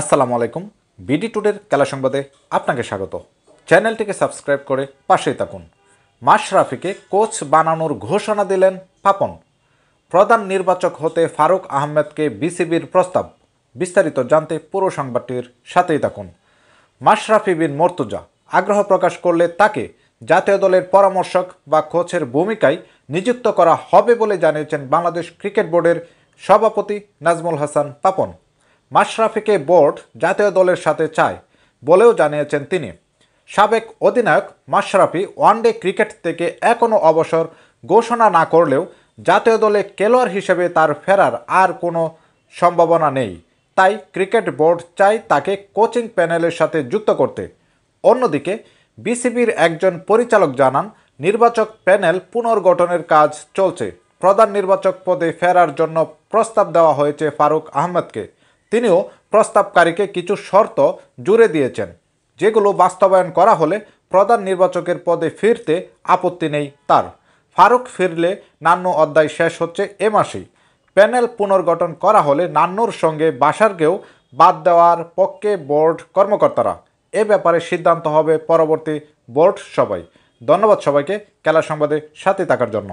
আসসালামু আলাইকুম বিডি টুডের খেলা সংবাদে আপনাকে স্বাগত চ্যানেলটিকে সাবস্ক্রাইব করে পাশেই থাকুন মাশরাফিকে কোচ বানানোর ঘোষণা দিলেন পাপন প্রধান নির্বাচক হতে ফারুক আহমেদকে বিসিবির প্রস্তাব বিস্তারিত জানতে পুরো সংবাদটির সাথেই থাকুন মাশরাফি বিন মর্তুজা আগ্রহ প্রকাশ করলে তাকে জাতীয় দলের পরামর্শক বা কোচের ভূমিকায় নিযুক্ত করা হবে বলে জানিয়েছেন বাংলাদেশ ক্রিকেট বোর্ডের সভাপতি নাজমুল হাসান পাপন মাশরাফিকে বোর্ড জাতীয় দলের সাথে চায় বলেও জানিয়েছেন তিনি সাবেক অধিনায়ক মাশরাফি ওয়ানডে ক্রিকেট থেকে এখনও অবসর ঘোষণা না করলেও জাতীয় দলে খেলোয়াড় হিসেবে তার ফেরার আর কোনো সম্ভাবনা নেই তাই ক্রিকেট বোর্ড চায় তাকে কোচিং প্যানেলের সাথে যুক্ত করতে অন্যদিকে বিসিবির একজন পরিচালক জানান নির্বাচক প্যানেল পুনর্গঠনের কাজ চলছে প্রধান নির্বাচক পদে ফেরার জন্য প্রস্তাব দেওয়া হয়েছে ফারুক আহমেদকে তিনিও প্রস্তাবকারীকে কিছু শর্ত জুড়ে দিয়েছেন যেগুলো বাস্তবায়ন করা হলে প্রধান নির্বাচকের পদে ফিরতে আপত্তি নেই তার ফারুক ফিরলে নান্ন অধ্যায় শেষ হচ্ছে এ মাসেই প্যানেল পুনর্গঠন করা হলে নান্নুর সঙ্গে বাসারকেও বাদ দেওয়ার পক্ষে বোর্ড কর্মকর্তারা এ ব্যাপারে সিদ্ধান্ত হবে পরবর্তী বোর্ড সবাই ধন্যবাদ সবাইকে খেলা সংবাদে সাথে থাকার জন্য